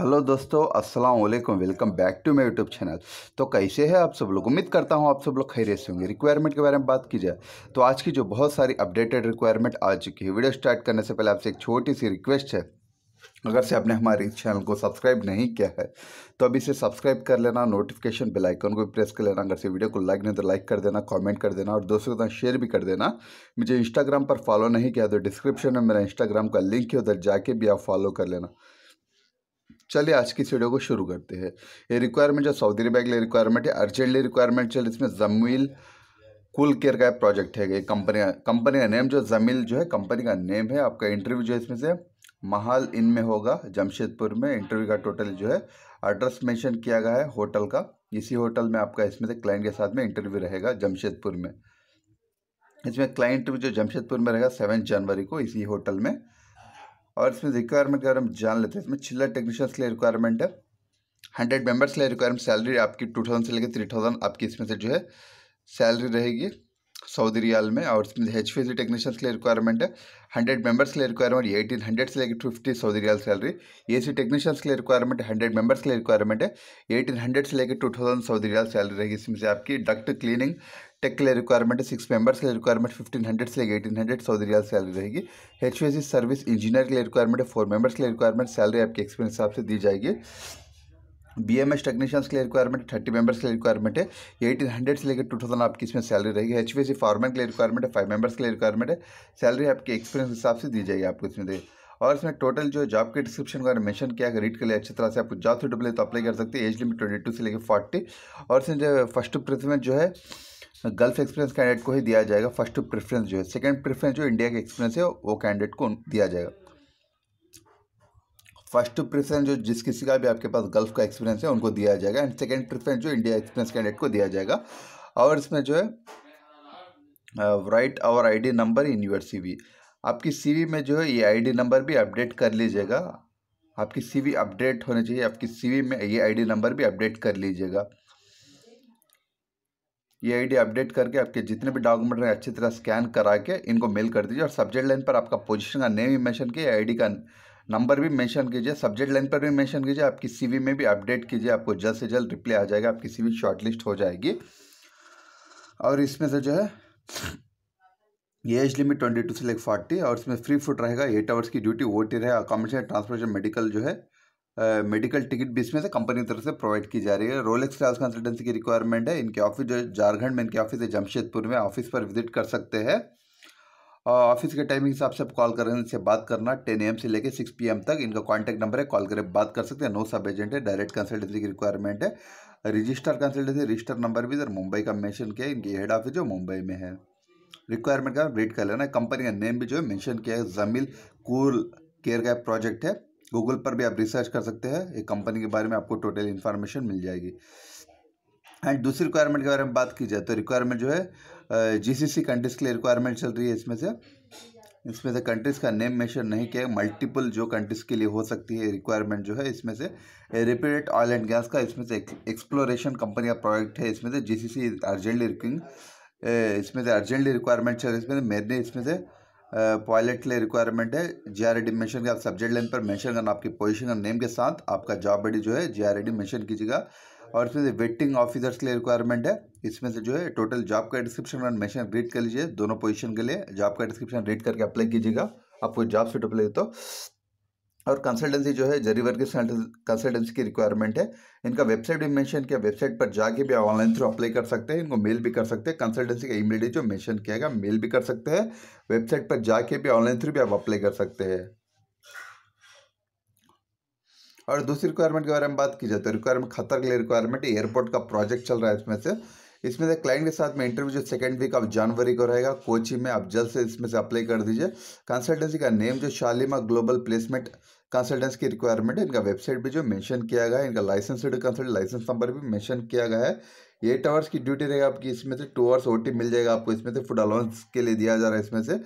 hello दोस्तों अस्सलाम वालेकुम welcome back to my YouTube channel तो कैसे हैं आप सब लोग उम्मीद करता हूं आप सब लोग खैरे से होंगे रिक्वायरमेंट के बारे में बात की जाए तो आज की जो बहुत सारी अपडेटेड रिक्वायरमेंट आ चुकी है वीडियो स्टार्ट करने से पहले आपसे एक छोटी सी रिक्वेस्ट है अगर से आपने हमारे इस चैनल को सब्सक्राइब नहीं किया है तो अभी इसे सब्सक्राइब कर लेना नोटिफिकेशन बेल आइकन को भी प्रेस कर लेना अगर से वीडियो को लाइक नहीं तो लाइक कर देना कमेंट कर देना और दोस्तों के साथ शेयर भी कर देना मुझे इंस्टाग्राम पर फॉलो नहीं किया तो डिस्क्रिप्शन में मेरा इंस्टाग्राम का लिंक है उधर जाके भी आप फॉलो कर लेना चलिए आज की इस वीडियो को शुरू करते हैं ये रिक्वायरमेंट जो सऊदी अरबिया के लिए रिक्वायरमेंट है अर्जेंटली रिक्वायरमेंट चल इसमें जमील कुल केयर का प्रोजेक्ट है ये कंपनी कंपनी का नेम जो जमील जो है कंपनी का नेम है आपका इंटरव्यू जो है इसमें से महाल इन में होगा जमशेदपुर में इंटरव्यू का टोटल जो है एड्रेस मेंशन किया गया है होटल का इसी होटल में आपका इसमें से क्लाइंट के साथ में इंटरव्यू रहेगा जमशेदपुर में इसमें क्लाइंट जो जमशेदपुर में रहेगा सेवन जनवरी को इसी होटल में और इसमें रिक्वायरमेंट अगर हम जान लेते हैं इसमें चिल्ला टेक्नीशियंस के लिए रिक्वायरमेंट है हंड्रेड मेंबर्स के लिए रिक्वायरमेंट सैलरी आपकी टू थाउजेंड से लेकर थ्री थाउजेंड आपकी इसमें से जो है सैलरी रहेगी सऊदी रियाल में और इसमें एच पी टेक्नीशियंस के लिए रिक्वायरमेंट है हंड्रेड मेंबर्स के लिए रिक्वायरमेंट एटीन हंड्रेड से लेकर fifty Saudi riyal salary A C technicians के लिए रिक्वायरमेंट हंड्रेड मेंबर्स के लिए रिक्वायरमेंट है एटीन हंड्रेड से लेकर two thousand Saudi riyal salary रहेगी इसमें से आपकी डक्ट क्लीनिंग टेक के लिए रिक्वायरमेंट है सिक्स मेंबर्स के लिए रिक्वायरमेंट फिफ्टीन हंड्रेड से लेकर eighteen hundred Saudi riyal salary रहेगी एच सर्विस इंजीनियर के लिए रिक्वायरमेंट है फोर मेंबर्स के लिए रिक्वायरमेंट सैलरी आपके एक्सपीरियंस हिसाब से दी जाएगी बी एम एस टेक्नीशियंस के लिए रिक्वायरमेंट थर्टी मेंबर्स के लिए रिक्वायरमेंट है एटीन हंड्रेड से लेकर टू थाउजेंड आपकी इसमें सैलरी रहेगी एच पी फार्मर के लिए रिक्वायरमेंट है फाइव मेंबर्स के लिए रिक्वायरमेंट है सैलरी आपके एक्सपीरियंस हिसाब से दी जाएगी आपको इसमें देखिए और इसमें टोटल जो जॉब के डिस्क्रिप्शन का मेंशन किया है रीड के लिए अच्छी तरह से आप जॉब से है तो अप्लाई कर सकते हैं एज लिमिट ट्वेंटी टू से लेकर फोर्टी और इसमें जो फर्स्ट प्रेफरेंस जो है तो गल्फ एक्सपीरियंस कैंडिडेट को ही दिया जाएगा फर्स्ट प्रेफरेंस जो है सेकंड प्रेफरेंस जो इंडिया का एक्सपीरियंस है वो कैंडिडेट को दिया जाएगा फर्स्ट प्रेफरेंस जो जिस किसी का भी आपके पास गल्फ का एक्सपीरियंस है उनको दिया जाएगा एंड सेकेंड प्रेफरेंस जो इंडिया एक्सपीरियंस कैंडिडेट को दिया जाएगा और इसमें जो है write our ID number in your V आपकी सीवी में जो है ये आईडी नंबर भी अपडेट कर लीजिएगा आपकी सीवी अपडेट होनी चाहिए आपकी सीवी में ये आईडी नंबर भी अपडेट कर लीजिएगा ये आईडी अपडेट करके आपके जितने भी डॉक्यूमेंट हैं अच्छी तरह स्कैन करा के इनको मेल कर दीजिए और सब्जेक्ट लाइन पर आपका पोजीशन का नेम भी कीजिए किया डी का नंबर भी मेंशन कीजिए सब्जेक्ट लाइन पर भी मेंशन कीजिए आपकी सीवी में भी अपडेट कीजिए आपको जल्द से जल्द रिप्लाई आ जाएगा आपकी सीवी शॉर्टलिस्ट हो जाएगी और इसमें से जो है एज लिमिट ट्वेंटी टू से लेकर फोर्टी और इसमें फ्री फूड रहेगा एट आवर्स की ड्यूटी ओ टी रहेगा अकोमोडेशन ट्रांसपोर्टेशन मेडिकल जो है मेडिकल टिकट भी इसमें से कंपनी की तरफ से प्रोवाइड की जा रही है रोलेक्स ट्रेवल्स कंसल्टेंसी की रिक्वायरमेंट है इनके ऑफिस जो झारखंड में इनके ऑफिस है जमशेदपुर में ऑफिस पर विजिट कर सकते हैं और ऑफिस के टाइमिंग हिसाब से आप कॉल करें इनसे बात करना टेन एम से लेकर सिक्स पी एम तक इनका कॉन्टैक्ट नंबर है कॉल करें बात कर सकते हैं नो सब एजेंट है डायरेक्ट कंसल्टेंसी की रिक्वायरमेंट है रजिस्टर कंसल्टेंसी रजिस्टर नंबर भी इधर मुंबई का मेंशन किया है इनकी हेड ऑफिस जो मुंबई में है रिक्वायरमेंट का वेट कर लेना कंपनी का नेम भी जो है मैंशन किया है जमील कूल केयर का प्रोजेक्ट है गूगल पर भी आप रिसर्च कर सकते हैं एक कंपनी के बारे में आपको टोटल इन्फॉर्मेशन मिल जाएगी एंड दूसरी रिक्वायरमेंट के बारे में बात की जाए तो रिक्वायरमेंट जो है जीसीसी कंट्रीज़ के लिए रिक्वायरमेंट चल रही है इसमें से इसमें से कंट्रीज़ का नेम मेंशन नहीं किया मल्टीपल जो कंट्रीज़ के लिए हो सकती है रिक्वायरमेंट जो है इसमें से रिपीटेड ऑयल एंड गैस का इसमें से एक्सप्लोरेशन कंपनी का प्रोडक्ट है इसमें से जी सी सी अर्जेंटली इसमें से अर्जेंटली रिक्वायरमेंट चल रही है इसमें से मैंने इसमें से पॉयलेट के लिए रिक्वायरमेंट है जे आर डी मेंशन का सब्जेक्ट लाइन पर मेंशन करना आपकी पोजीशन और नेम के साथ आपका जॉब आई जो है जे आर डी मेंशन कीजिएगा और इसमें से वेटिंग ऑफिसर्स के लिए रिक्वायरमेंट है इसमें से जो है टोटल जॉब का डिस्क्रिप्शन और मेंशन रीड कर लीजिए दोनों पोजिशन के लिए जॉब का डिस्क्रिप्शन रीड करके अप्लाई कीजिएगा आपको जॉब सीट अप्लाई तो और कंसल्टेंसी जो है जरी वर्ग कंसल्टेंसी की रिक्वायरमेंट है इनका वेबसाइट भी मेंशन किया वेबसाइट पर जाके भी ऑनलाइन थ्रू अप्लाई कर सकते हैं इनको मेल भी कर सकते हैं कंसल्टेंसी का ईमेल जो मेंशन किया गया मेल भी कर सकते हैं वेबसाइट पर जाके भी ऑनलाइन थ्रू भी आप अप्लाई कर सकते हैं और दूसरी रिक्वायरमेंट के बारे में बात की जाए तो रिक्वायरमेंट खतर के लिए रिक्वायरमेंट एयरपोर्ट का प्रोजेक्ट चल रहा है इसमें से इसमें से क्लाइंट के साथ में इंटरव्यू जो सेकंड वीक ऑफ जनवरी को रहेगा कोची में आप जल्द से इसमें से अप्लाई कर दीजिए कंसल्टेंसी का नेम जो शालिमा ग्लोबल प्लेसमेंट कंसल्टेंसी की रिक्वायरमेंट है इनका वेबसाइट भी जो मेंशन किया गया है इनका लाइसेंस कंसल्ट लाइसेंस नंबर भी मेंशन किया गया है एट आवर्स की ड्यूटी रहेगा आपकी इसमें से टू आवर्स ओ मिल जाएगा आपको इसमें से फूड अलाउंस के लिए दिया जा रहा है इसमें से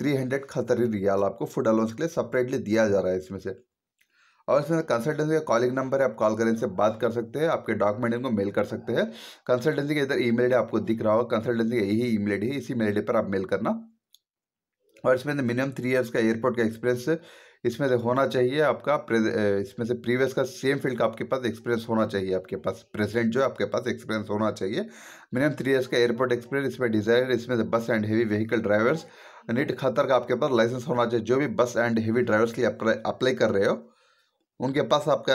थ्री हंड्रेड खतरी रियाल आपको फूड अलाउंस के लिए सेपरेटली दिया जा रहा है इसमें से और इसमें कंसल्टेंसी का कॉलिंग नंबर है आप कॉल करें इनसे बात कर सकते हैं आपके डॉक्यूमेंट इनको मेल कर सकते हैं कंसल्टेंसी का इधर ई मेल आपको दिख रहा होगा कंसल्टेंसी का यही ई मेल है इसी मेल पर आप मेल करना और इसमें मिनिमम थ्री ईयर्स का एयरपोर्ट का एक्सपीरियंस इसमें से होना चाहिए आपका इसमें से प्रीवियस का सेम फील्ड का आपके पास एक्सपीरियंस होना चाहिए आपके पास प्रेसिडेंट जो है आपके पास एक्सपीरियंस होना चाहिए मिनिमम थ्री ईयर्स का एयरपोर्ट एक्सपीरियंस इसमें डिजायर इसमें से bus and heavy vehicle drivers need Qatar का आपके पास लाइसेंस होना चाहिए जो भी बस एंड हैवी ड्राइवर्स के लिए अप्लाई कर रहे हो उनके पास आपका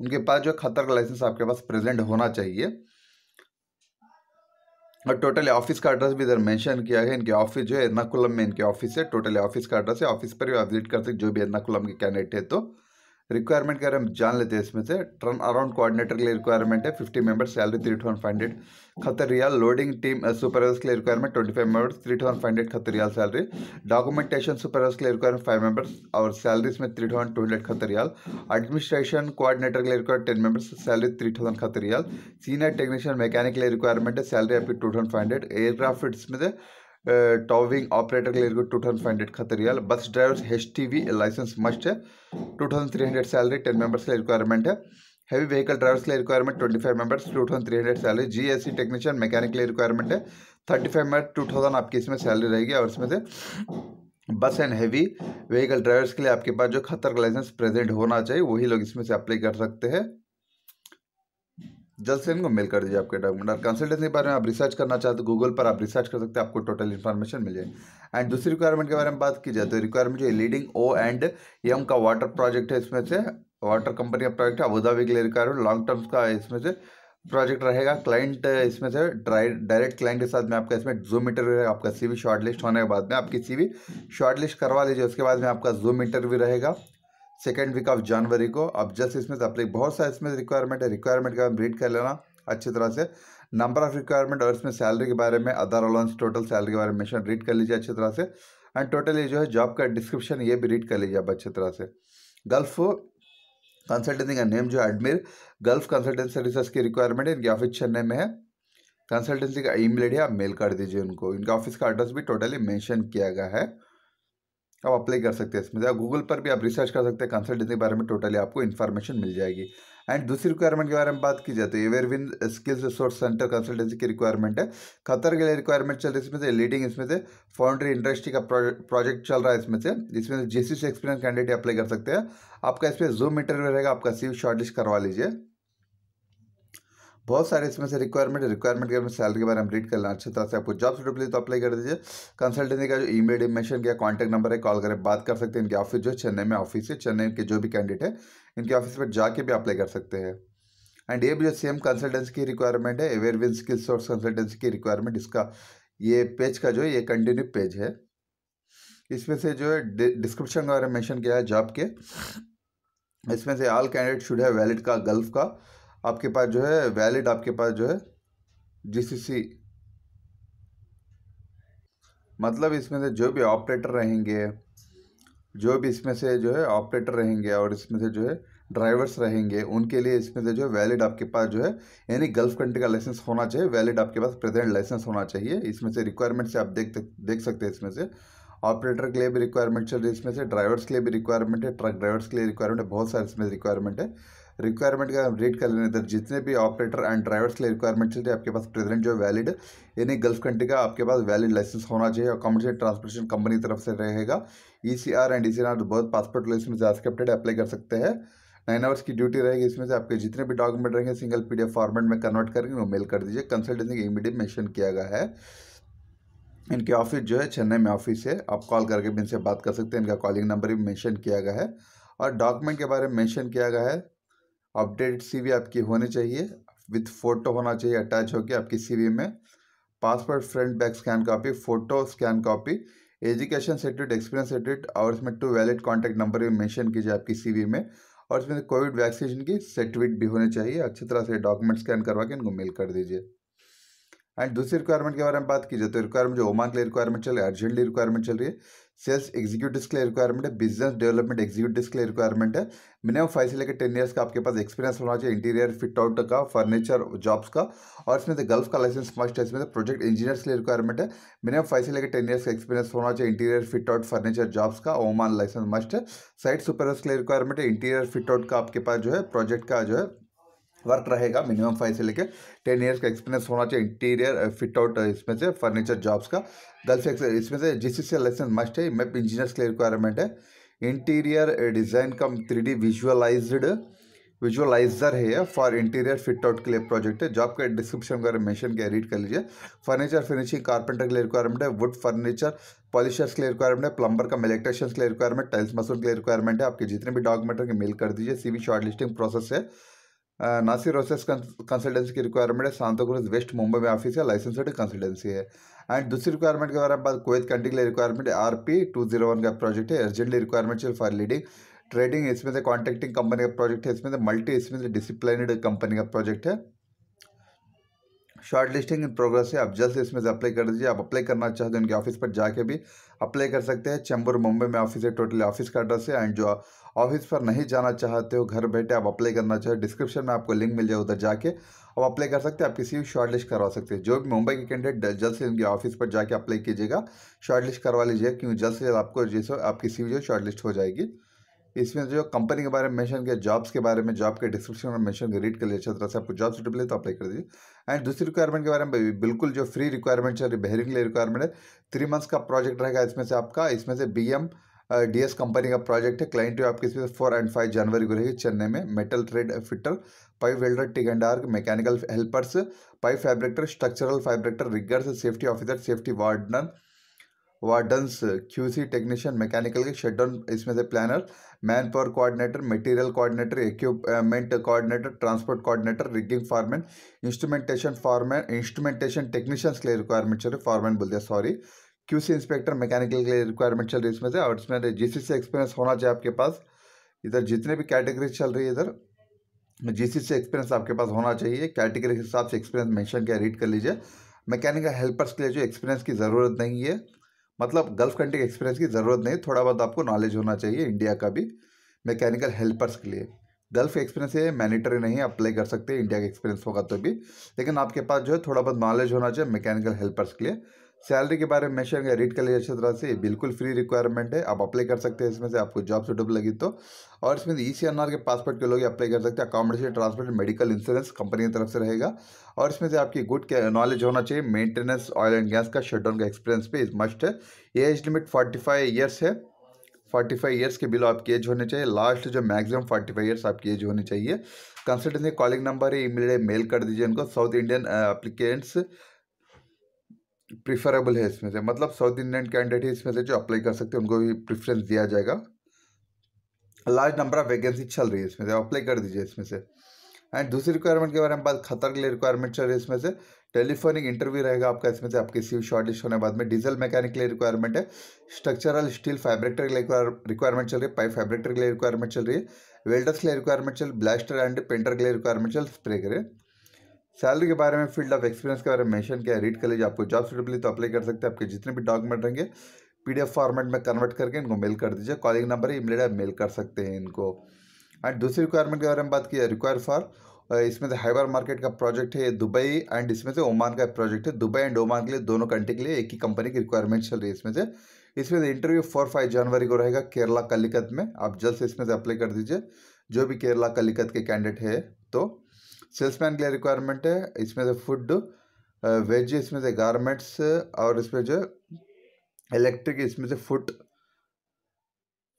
उनके पास जो खतर का लाइसेंस आपके पास प्रेजेंट होना चाहिए और टोटली ऑफिस का एड्रेस भी इधर मेंशन किया है इनके ऑफिस जो है एर्नाकुलम में इनके ऑफिस है टोटली ऑफिस का एड्रेस है ऑफिस पर भी आप विजिट कर सकते जो भी एर्नाकुलम के कैंडिडेट है तो रिक्वायरमेंट के बारे में जान लेते हैं इसमें से टर्न अराउंड कोऑर्डिनेटर के लिए रिक्वायरमेंट है fifty members salary three thousand five hundred Qatar loading team supervisor के लिए requirement twenty five members three thousand five hundred Qatar salary documentation supervisor के लिए रिक्वायरमेंट फाइव मेंबर्स और सैलरी इसमें three thousand two hundred Qatar riyal riyal administration coordinator के लिए require ten members salary three thousand Qatar riyal senior technician mechanic के लिए requirement है salary अभी two thousand five hundred aircraft इसमें से टॉविंग ऑपरेटर के लिए two thousand five hundred Qatar riyal bus driver H T V license must है two thousand three hundred salary ten members के लिए रिक्वायरमेंट है हैवी व्हीकल ड्राइवर्स के लिए requirement twenty five members two thousand three hundred salary G S C technician mechanic के लिए requirement है thirty five member two thousand आपकी इसमें सैलरी रहेगी और इसमें से bus and heavy vehicle drivers के लिए आपके पास जो खतर का लाइसेंस प्रेजेंट होना चाहिए वही लोग इसमें से अप्लाई कर सकते हैं जल्द से इनको मेल कर दीजिए आपके डॉक्यूमेंट और कंसल्टेंसी के बारे में आप रिसर्च करना चाहते हो गूगल पर आप रिसर्च कर सकते हैं आपको टोटल इन्फॉर्मेशन मिल जाए एंड दूसरी रिक्वायरमेंट के बारे में बात की जाए तो रिक्वायरमेंट जो लीडिंग ओ एंड एम का वाटर प्रोजेक्ट है इसमें से वाटर कंपनी का प्रोजेक्ट है अबूधाबी के लिए रिक्वायरमेंट लॉन्ग टर्म्स का इसमें से प्रोजेक्ट रहेगा क्लाइंट इसमें से डायरेक्ट क्लाइंट के साथ में आपका इसमें जूम इंटरव्यू रहेगा आपका सीवी शॉर्टलिस्ट होने के बाद में आपकी सीवी शॉर्टलिस्ट करवा लीजिए उसके बाद में आपका जूम इंटरव्यू रहेगा सेकेंड वीक ऑफ जनवरी को अब जस्ट इसमें अप्लाई बहुत सारे इसमें रिक्वायरमेंट है रिक्वायरमेंट का रीड कर लेना अच्छी तरह से नंबर ऑफ रिक्वायरमेंट और इसमें सैलरी के बारे में अदर अलाउंस टोटल सैलरी के बारे में मेंशन रीड कर लीजिए अच्छी तरह से एंड टोटल ये जो है जॉब का डिस्क्रिप्शन ये भी रीड कर लीजिए आप अच्छी तरह से गल्फ कंसल्टेंसी का नेम जो है एडमिर गल्फ कंसल्टेंसी सर्विसेज की रिक्वायरमेंट है ऑफिस चेन्नई में है कंसल्टेंसी का ई मेल आप मेल कर दीजिए उनको इनका ऑफिस का एड्रेस भी टोटली मैंशन किया गया है आप अप्लाई कर सकते हैं इसमें से गूगल पर भी आप रिसर्च कर सकते हैं कंसल्टेंसी के बारे में टोटली आपको इन्फॉर्मेशन मिल जाएगी एंड दूसरी रिक्वायरमेंट के बारे में बात की जाए तो Everwin skills resource center consultancy की रिक्वायरमेंट है खतर के लिए रिक्वायरमेंट चल रही है इसमें से लीडिंग इसमें से फाउंड्री इंडस्ट्री का प्रोजेक्ट चल रहा है इसमें से इसमें से जिस एक्सपीरियंस कैंडिडेट अप्लाई कर सकते हैं आपका इसमें जूम इंटरव्यू रहेगा आपका सीव शॉर्टलिस्ट करवा लीजिए बहुत सारे इसमें से रिक्वायरमेंट रिक्वायरमेंट के सैलरी के बारे में रीड करना अच्छी तरह से आपको जॉब सूटेबल तो अप्लाई कर दीजिए कंसल्टेंसी का जो ई मेल मेंशन किया कॉन्टैक्ट नंबर है कॉल करें बात कर सकते हैं इनके ऑफिस जो चेन्नई में ऑफिस है चेन्नई के जो भी कैंडिडेट है इनके ऑफिस पर जाके भी अप्लाई कर सकते हैं एंड ये भी जो सेम कंसल्टेंसी की रिक्वायरमेंट है एवेरविन स्किल सोर्स कंसल्टेंसी की रिक्वायरमेंट इसका ये पेज का जो है ये कंटिन्यू पेज है इसमें से जो है डिस्क्रिप्शन के बारे में मैंशन किया है जॉब के इसमें से ऑल कैंडिडेट शुड है वैलिड का गल्फ का आपके पास जो है वैलिड आपके पास जो है जीसीसी मतलब इसमें से जो भी ऑपरेटर रहेंगे जो भी इसमें से जो है ऑपरेटर रहेंगे और इसमें से जो है ड्राइवर्स रहेंगे उनके लिए इसमें से जो है वैलिड आपके पास जो है यानी गल्फ कंट्री का लाइसेंस होना चाहिए वैलिड आपके पास प्रेजेंट लाइसेंस होना चाहिए इसमें से रिक्वायरमेंट से आप देख देख सकते हैं इसमें से ऑपरेटर के लिए भी रिक्वायरमेंट है इसमें से ड्राइवर्स के लिए भी रिक्वायरमेंट है ट्रक ड्राइवर्स के लिए रिक्वायरमेंट है बहुत सारे इसमें रिक्वायरमेंट है रिक्वायरमेंट का रीड कर लेने इधर जितने भी ऑपरेटर एंड ड्राइवर्स के लिए रिक्वायरमेंट चलते आपके पास प्रेजेंट जो वैलिड यानी गल्फ कंट्री का आपके पास वैलिड लाइसेंस होना चाहिए और कमर्शियल ट्रांसपोर्टेशन कंपनी तरफ से रहेगा E C R and E C R birth passport में से अपडेट अप्लाई कर सकते हैं नाइन आवर्स की ड्यूटी रहेगी इसमें से आपके जितने भी डॉक्यूमेंट रहेंगे सिंगल एफ फॉर्मेट में कन्वर्ट करेंगे वो मेल कर दीजिए कंसल्टेंसी इमीडिएट मैंशन किया गया है इनके ऑफिस जो है चेन्नई में ऑफिस है आप कॉल करके भी इनसे बात कर सकते हैं इनका कॉलिंग नंबर भी मेंशन किया गया है और डॉक्यूमेंट के बारे में मेंशन किया गया है सी सीवी आपकी होनी चाहिए विथ फ़ोटो होना चाहिए अटैच होकर आपकी सीवी में passport front back scan copy photo scan copy education certificate experience certificate और इसमें टू वैलिड कॉन्टैक्ट नंबर भी मैंशन कीजिए आपकी वी में और इसमें कोविड वैक्सीनेशन की सर्टिफिकेट भी होनी चाहिए अच्छी तरह से डॉक्यूमेंट स्कैन करवा के इनको मेल कर दीजिए एंड दूसरी रिक्वायरमेंट के बारे में बात की जाए तो रिक्वायरमेंट जो ओमा के लिए रिक्वायरमेंट चल रही है अर्जेंटली रिक्वायरमेंट चल रही है सेल्स एग्जीक्यूटिव के लिए रिक्वायरमेंट है बिजनेस डेवलपमेंट एग्जीक्यूटिव के लिए रिक्वायरमेंट है मिनिमम फाइव से लेकर टेन ईयर्स का आपके पास एक्सपीरियंस होना चाहिए इंटीरियर फिट आउट का फर्नीचर जॉब्स का और इसमें से गल्फ का लाइसेंस मस्ट है इसमें से प्रोजेक्ट इंजीनियर्स के लिए रिक्वायरमेंट है मिनिमम फाइव से लेकर टेन ईयर्स का एक्सपीरियंस होना चाहिए interior fit out furniture jobs का ओमान लाइसेंस मस्ट है साइट सुपर के लिए रिक्वायरमेंट है इंटीरियर फिट आउट का आपके पास जो है प्रोजेक्ट का जो है वर्क रहेगा मिनिमम फाइव से लेकर टेन इयर्स का एक्सपीरियंस होना चाहिए इंटीरियर फिट आउट इसमें से फर्नीचर जॉब्स का गर्ल्स इसमें से जिस से लाइसेंस मस्ट है मैप इंजीनियर्स के लिए रिक्वायरमेंट है interior design cum three D visualized visualizer है फॉर इंटीरियर फिट आउट के लिए प्रोजेक्ट है जॉब के डिस्क्रिप्शन वगैरह मेंशन किया रीड कर लीजिए फर्नीचर फिनिशिंग कारपेंटर के लिए रिक्वायरमेंट है वुड फर्नीचर पॉलिशर्स के लिए रिक्वायरमेंट है प्लम्बर का इलेक्ट्रिशियंस के लिए रिक्वायरमेंट टाइल्स मसून के लिए रिक्वायरमेंट है आपके जितने भी डॉक्यूमेंट होंगे मेल कर दीजिए सी शॉर्ट लिस्टिंग प्रोसेस है नासिर रोसेस कंसल्टेंसी की रिक्वायरमेंट है क्रूज वेस्ट मुंबई में ऑफिस है लाइसेंसड कंसल्टेंसी है एंड दूसरी रिक्वायरमेंट के बारे में बात कुवैत कंट्री के लिए requirement R P two zero one का प्रोजेक्ट है urgently requirement for leading trading इसमें से कॉन्ट्रैक्टिंग कंपनी का प्रोजेक्ट है इसमें से मल्टी इसमें से डिसिप्लिनड कंपनी का प्रोजेक्ट है शॉर्ट लिस्टिंग इन प्रोग्रेस है आप जल्द से इसमें से अप्लाई कर दीजिए आप अप्लाई करना चाहते हैं उनके ऑफिस पर जाके भी अप्लाई कर सकते हैं चैम्बर मुंबई में ऑफिस है टोटली ऑफिस का एड्रेस है एंड जो ऑफिस पर नहीं जाना चाहते हो घर बैठे आप अप्लाई करना चाहते हो डिस्क्रिप्शन में आपको लिंक मिल जाए उधर जाके आप अप्लाई कर सकते हैं आप किसी भी शॉर्ट लिस्ट करवा सकते हैं जो भी मुंबई के कैंडिडेट जल्द से उनके ऑफिस पर जाके अप्लाई कीजिएगा शॉर्ट लिस्ट करवा लीजिए क्योंकि जल्द से जल्द आपको जैसे आप किसी भी जो शॉर्ट लिस्ट हो जाएगी इसमें जो कंपनी के बारे में मेंशन किया जॉब्स के बारे में जॉब के डिस्क्रिप्शन में मेंशन किया रीड कर लिया अच्छा तरह से आपको जॉब सुटेबल है तो अप्लाई कर दीजिए एंड दूसरी रिक्वायरमेंट के बारे में बिल्कुल जो फ्री रिक्वायरमेंट है बेहरिंग लिए रिक्वायरमेंट है थ्री मंथ्स का प्रोजेक्ट रहेगा इसमें से आपका इसमें से बी एम एस कंपनी का प्रोजेक्ट है क्लाइंट आपके इसमें फोर एंड फाइव जनवरी को रहेगी चेन्नई में metal trade fitter pipe welder TIG and arc mechanical helpers pipe fabricator structural fabricator riggers safety officer safety warden wardens QC technician mechanical के shutdown इसमें से planner man power coordinator material coordinator equipment coordinator transport coordinator rigging foreman instrumentation foreman instrumentation technician के लिए requirement चल रही foreman बोल दिया sorry QC inspector mechanical के लिए रिक्वायरमेंट चल रही इसमें से और इसमें जीसीसी एक्सपीरियंस होना चाहिए आपके पास इधर जितने भी कैटेगरी चल रही है इधर जीसीसी एक्सपीरियंस आपके पास होना चाहिए कैटेगरी के हिसाब से एक्सपीरियंस मैंशन किया रीड कर लीजिए मैकेनिकल हेल्पर्स के लिए जो एक्सपीरियंस की ज़रूरत नहीं है मतलब गल्फ कंट्री एक्सपीरियंस की ज़रूरत नहीं थोड़ा बहुत आपको नॉलेज होना चाहिए इंडिया का भी मैकेनिकल हेल्पर्स के लिए गल्फ एक्सपीरियंस है मैनेटरी नहीं अप्लाई कर सकते इंडिया का एक्सपीरियंस होगा तो भी लेकिन आपके पास जो है थोड़ा बहुत नॉलेज होना चाहिए मैकेनिकल हेल्पर्स के लिए सैलरी के बारे में मेंशन का रीड कर लीजिए अच्छी तरह से बिल्कुल फ्री रिक्वायरमेंट है आप अप्लाई कर सकते हैं इसमें से आपको जॉब सुटेबल लगी तो और इसमें ई सी e के पासपोर्ट के लोग अप्लाई कर सकते हैं accommodation transport medical insurance company की तरफ से रहेगा और इसमें से आपकी गुड नॉलेज होना चाहिए मेंटेनेंस ऑयल एंड गैस का शट का एक्सपीरियंस भी इज मस्ट है age limit forty five years है फोर्टी फाइव ईयर्स के बिलो आपकी एज होनी चाहिए लास्ट जो मैक्सिमम फोर्टी फाइव ईयर्स आपकी एज होनी चाहिए कंसल्टेंसी कॉलिंग नंबर है ईमेल मेल कर दीजिए उनको साउथ इंडियन एप्लीकेंट्स प्रिफरेबल है इसमें से मतलब साउथ इंडियन कैंडिडेट इसमें से जो अप्लाई कर सकते हैं उनको भी प्रिफरेंस दिया जाएगा लार्ज नंबर ऑफ वैकेंसी चल रही है इसमें से अप्लाई कर दीजिए इसमें से एंड दूसरी रिक्वायरमेंट के बारे में बात खतर के लिए रिक्वायरमेंट चल रही है इसमें से टेलीफोनिक इंटरव्यू रहेगा आपका इसमें से आपकी सीव शॉर्टेज होने बाद में डीजल मैकेनिक के लिए रिक्वायरमेंट है स्ट्रक्चरल स्टील फाइब्रेटर के लिए रिक्वायरमेंट चल रही है पाइप फाइब्रेटर के लिए रिक्वायरमेंट चल रही है वेल्डर्स के लिए रिक्वायरमेंट चल ब्लास्टर एंड पेंटर के लिए रिक्वायरमेंट चल स्प्रे करें सैलरी के बारे में फील्ड ऑफ एक्सपीरियंस के बारे में मेंशन किया रीड कर लीजिए आपको जॉब सुटेबली तो अप्लाई कर सकते हैं आपके जितने भी डॉक्यूमेंट रहेंगे पीडीएफ फॉर्मेट में कन्वर्ट करके इनको मेल कर दीजिए कॉलिंग नंबर ही मिलेगा मेल कर सकते हैं इनको एंड दूसरी रिक्वायरमेंट के बारे में बात की रिक्वायर फॉर इसमें से हाइबर मार्केट का प्रोजेक्ट है दुबई एंड इसमें से ओमान का प्रोजेक्ट है दुबई एंड ओमान के लिए दोनों कंट्री के लिए एक ही कंपनी की रिक्वायरमेंट चल रही है इसमें से इसमें से इंटरव्यू फोर फाइव जनवरी को रहेगा केरला कलिकत में आप जल्द से इसमें से अप्लाई कर दीजिए जो भी केरला कलिकत के कैंडिडेट है तो सेल्समैन के लिए रिक्वायरमेंट है इसमें से फूड वेज इसमें से गारमेंट्स और इसमें जो इलेक्ट्रिक इसमें से foot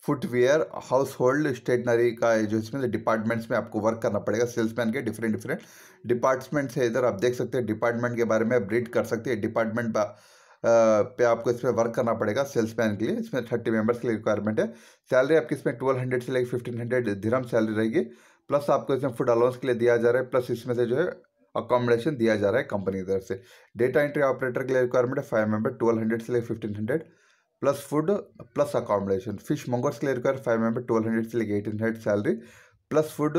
footwear house hold stationery का जो इसमें डिपार्टमेंट्स में आपको वर्क करना पड़ेगा सेल्समैन के डिफरेंट डिफरेंट डिपार्टमेंट्स है इधर आप देख सकते हैं डिपार्टमेंट के बारे में आप रीड कर सकते हैं डिपार्टमेंट पे आपको इसमें वर्क करना पड़ेगा सेल्समैन के लिए इसमें थर्टी मेंबर्स के लिए रिक्वायरमेंट है सैलरी आपकी इसमें ट्वेल्व हंड्रेड से लेकर फिफ्टीन हंड्रेड धीरम सैलरी रहेगी प्लस आपको इसमें फूड अलाउंस के लिए दिया जा रहा है प्लस इसमें से जो है अकोमोडेशन दिया जा रहा है कंपनी की तरफ से डेटा एंट्री ऑपरेटर के लिए रिक्वायरमेंट है फाइव मेंबर ट्वेल्व हंड्रेड से लेकर fifteen hundred plus food plus accommodation fish mongers के लिए require five member twelve hundred से लेकर eighteen hundred salary plus food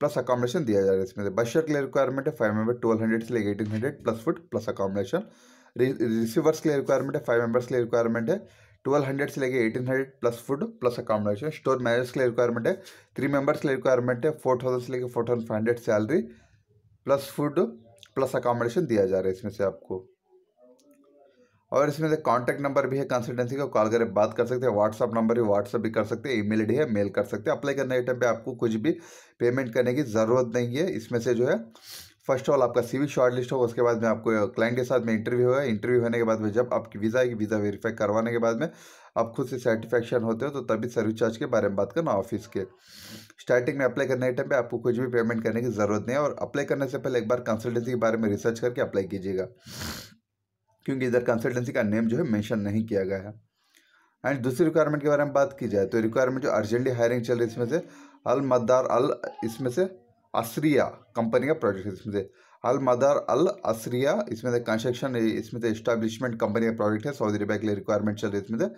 plus accommodation दिया जा रहा है इसमें से बशर के लिए रिक्वायरमेंट है फाइव मेंबर ट्वेल्व हंड्रेड से लेकर eighteen hundred plus food plus accommodation receivers के लिए रिक्वायरमेंट है फाइव मेंबर्स के लिए रिक्वायरमेंट है ट्वेल्व हंड्रेड से लेके eighteen hundred plus food plus accommodation store managers के लिए रिक्वायरमेंट है थ्री मेंबर्स के लिए रिक्वायरमेंट है फोर थाउजेंड से लेके four thousand five hundred salary plus food plus accommodation दिया जा रहा है इसमें से आपको और इसमें से कॉन्टैक्ट नंबर भी है कंसल्टेंसी का कॉल करें बात कर सकते हैं व्हाट्सअप नंबर भी व्हाट्सअप भी कर सकते हैं ईमेल डी है मेल कर सकते हैं अप्लाई करने के टाइम पे आपको कुछ भी पेमेंट करने की ज़रूरत नहीं है इसमें से जो है फर्स्ट ऑल आपका सीवी शॉर्ट लिस्ट होगा उसके बाद में आपको क्लाइंट के साथ में इंटरव्यू होगा इंटरव्यू होने के बाद में जब आपकी वीज़ा आएगी वीज़ा वेरीफाई करवाने के बाद में आप खुद से सेटिस्फेक्शन होते हो तो तभी सर्विस चार्ज के बारे में बात करना ऑफिस के स्टार्टिंग में अप्लाई करने के टाइम पर आपको कुछ भी पेमेंट करने की ज़रूरत नहीं है और अप्लाई करने से पहले एक बार कंसल्टेंसी के बारे में रिसर्च करके अप्लाई कीजिएगा क्योंकि इधर कंसल्टेंसी का नेम जो है मैंशन नहीं किया गया है एंड दूसरी रिक्वायरमेंट के बारे में बात की जाए तो रिक्वायरमेंट जो अर्जेंटली हायरिंग चल रही है इसमें से अल मदार अल इसमें से असरिया कंपनी का प्रोजेक्ट है इसमें से अल मदार अल असरिया इसमें से कंस्ट्रक्शन इसमें से इस्टेब्लिशमेंट कंपनी का प्रोजेक्ट है सऊदी अरबिया के लिए रिक्वायरमेंट चल रही है इसमें से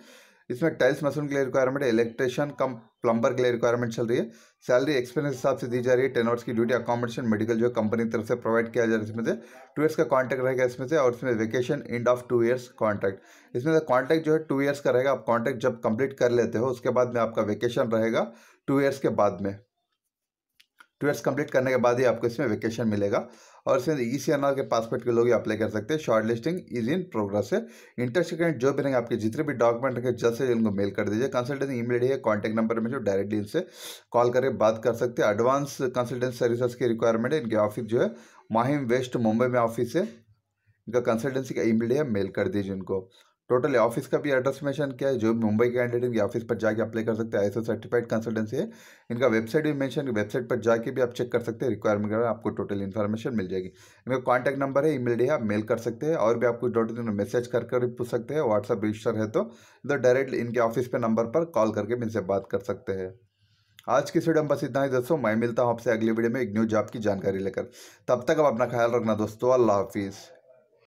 इसमें टाइल्स मसून के लिए रिक्वायरमेंट है इलेक्ट्रिशियन कम प्लम्बर के लिए रिक्वायरमेंट चल रही है सैलरी एक्सपीरियंस हिसाब से दी जा रही है टेन आवर्स की ड्यूटी अकोमोडेशन मेडिकल जो कंपनी तरफ से प्रोवाइड किया जा रहा है इसमें से टू ईयर्स का कॉन्ट्रैक्ट रहेगा इसमें से और इसमें vacation and off two years contract इसमें से कॉन्ट्रैक्ट जो है टू ईयर्स का रहेगा आप कॉन्ट्रैक्ट जब कंप्लीट कर लेते हो उसके बाद में आपका वेकेशन रहेगा टू ईयर्स के बाद में टू ईयर्स कंप्लीट करने के बाद ही आपको इसमें वैकेशन मिलेगा और इसमें ई सी एन आर के पासपोर्ट के लोग अप्लाई कर सकते हैं short listing is in progress है सेकेंड जो भी रहेंगे आपके जितने भी डॉक्यूमेंट रखे जल्द से जल्द उनको मेल कर दीजिए कंसल्टेंसी ईमेल है कॉन्टैक्ट नंबर में जो डायरेक्टली इनसे कॉल करके बात कर सकते हैं एडवांस कंसल्टेंसी सर्विसेज की रिक्वायरमेंट है इनके ऑफिस जो है माहिम वेस्ट मुंबई में ऑफिस है इनका कंसल्टेंसी का ईमेल है मेल कर दीजिए इनको टोटली ऑफिस का भी एड्रेस मेंशन किया है जो भी मुंबई के कैंडिडेट इनकी ऑफिस पर जाके अप्लाई कर सकते हैं ऐसा सर्टिफाइड कंसल्टेंसी है इनका वेबसाइट भी मेंशन वेबसाइट पर जाके भी आप चेक कर सकते हैं रिक्वायरमेंट का आपको टोटल इन्फॉर्मेशन मिल जाएगी इनका कॉन्टैक्ट नंबर है ईमेल है आप मेल कर सकते हैं और भी आपको डाउट मैसेज कर कर पूछ सकते हैं व्हाट्सअप रजिस्टर है तो डायरेक्ट इनके ऑफिस पर नंबर पर कॉल करके भी इनसे बात कर सकते हैं आज की वीडियो बस इतना ही दोस्तों मैं मिलता हूँ आपसे अगले वीडियो में एक न्यू जॉब की जानकारी लेकर तब तक आप अपना ख्याल रखना दोस्तों अल्लाह हाफिज़